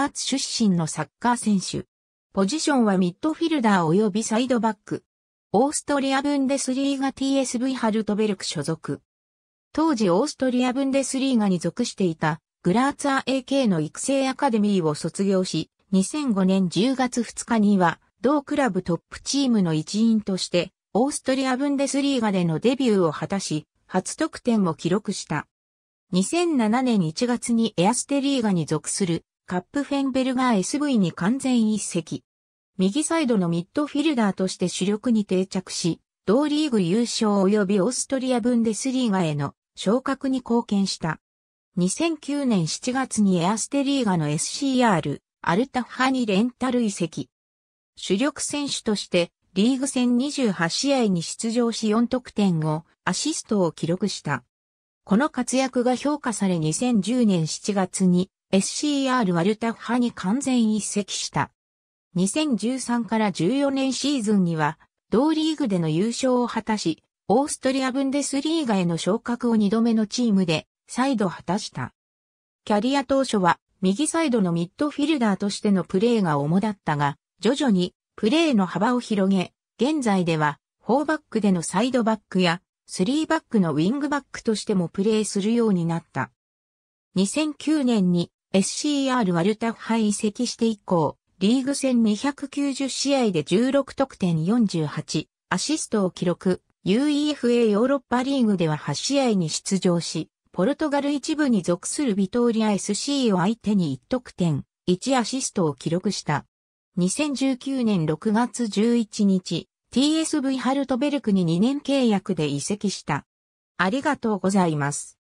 ターツ出身のサッカー選手。ポジションはミッドフィルダー及びサイドバック。オーストリア・ブンデスリーガ TSV ハルトベルク所属。当時オーストリア・ブンデスリーガに属していたグラーツァー AK の育成アカデミーを卒業し、2005年10月2日には同クラブトップチームの一員としてオーストリア・ブンデスリーガでのデビューを果たし、初得点を記録した。2007年1月にエアステリーガに属するカップフェンベルガー SV に完全一席。右サイドのミッドフィルダーとして主力に定着し、同リーグ優勝及びオーストリアブンデスリーガへの昇格に貢献した。2009年7月にエアステリーガの SCR、アルタッハにレンタル移籍。主力選手として、リーグ戦28試合に出場し4得点をアシストを記録した。この活躍が評価され2010年7月に SCR ワルタッハに完全移籍した。2013から14年シーズンには、同リーグでの優勝を果たし、オーストリアブンデスリーガへの昇格を2度目のチームで再度果たした。キャリア当初は右サイドのミッドフィルダーとしてのプレーが主だったが、徐々にプレーの幅を広げ、現在では4バックでのサイドバックや3バックのウィングバックとしてもプレーするようになった。2009年に SCR ワルタフハ移籍して以降、リーグ戦290試合で16得点48、アシストを記録、UEFA ヨーロッパリーグでは8試合に出場し、ポルトガル一部に属するビトーリア SC を相手に1得点、1アシストを記録した。2019年6月11日、TSV ハルトベルクに2年契約で移籍した。ありがとうございます。